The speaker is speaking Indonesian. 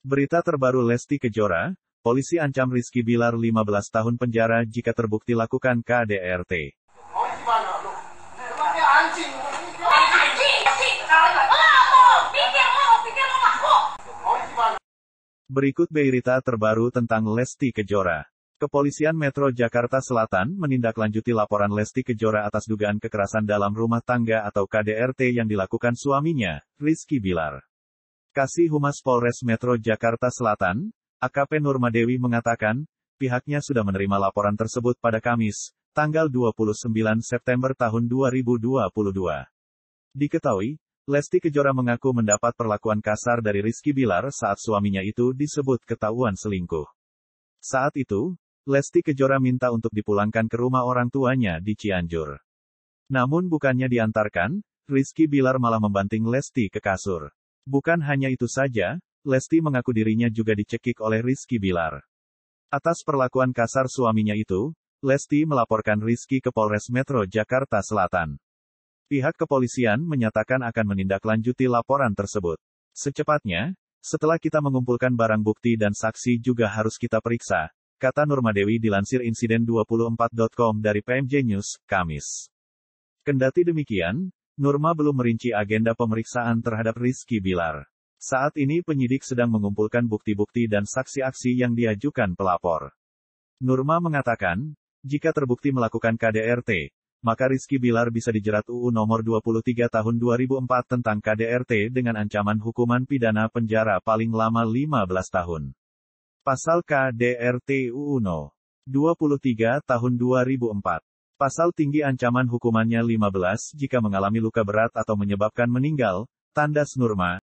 Berita terbaru Lesti Kejora, polisi ancam Rizky Bilar 15 tahun penjara jika terbukti lakukan KDRT. Berikut berita terbaru tentang Lesti Kejora. Kepolisian Metro Jakarta Selatan menindaklanjuti laporan Lesti Kejora atas dugaan kekerasan dalam rumah tangga atau KDRT yang dilakukan suaminya, Rizky Bilar. Kasih Humas Polres Metro Jakarta Selatan, AKP Dewi mengatakan, pihaknya sudah menerima laporan tersebut pada Kamis, tanggal 29 September tahun 2022. Diketahui, Lesti Kejora mengaku mendapat perlakuan kasar dari Rizky Bilar saat suaminya itu disebut ketahuan selingkuh. Saat itu, Lesti Kejora minta untuk dipulangkan ke rumah orang tuanya di Cianjur. Namun bukannya diantarkan, Rizky Bilar malah membanting Lesti ke kasur. Bukan hanya itu saja, Lesti mengaku dirinya juga dicekik oleh Rizky Bilar. Atas perlakuan kasar suaminya itu, Lesti melaporkan Rizky ke Polres Metro Jakarta Selatan. Pihak kepolisian menyatakan akan menindaklanjuti laporan tersebut. Secepatnya, setelah kita mengumpulkan barang bukti dan saksi juga harus kita periksa, kata Nurmadewi dilansir insiden24.com dari PMJ News, Kamis. Kendati demikian, Nurma belum merinci agenda pemeriksaan terhadap Rizky Bilar. Saat ini penyidik sedang mengumpulkan bukti-bukti dan saksi aksi yang diajukan pelapor. Nurma mengatakan, jika terbukti melakukan KDRT, maka Rizky Bilar bisa dijerat UU nomor 23 tahun 2004 tentang KDRT dengan ancaman hukuman pidana penjara paling lama 15 tahun. Pasal KDRT UU No. 23 tahun 2004 Pasal tinggi ancaman hukumannya 15 jika mengalami luka berat atau menyebabkan meninggal, tandas Nurma.